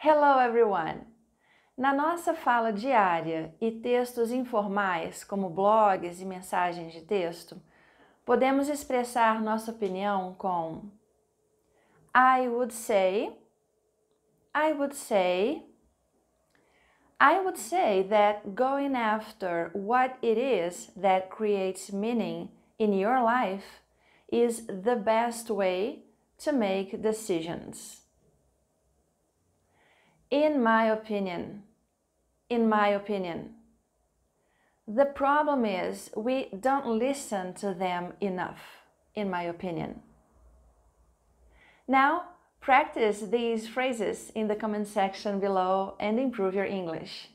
Hello everyone! Na nossa fala diária e textos informais, como blogs e mensagens de texto, podemos expressar nossa opinião com I would say, I would say, I would say that going after what it is that creates meaning in your life is the best way to make decisions. In my opinion, in my opinion. The problem is we don't listen to them enough, in my opinion. Now, practice these phrases in the comment section below and improve your English.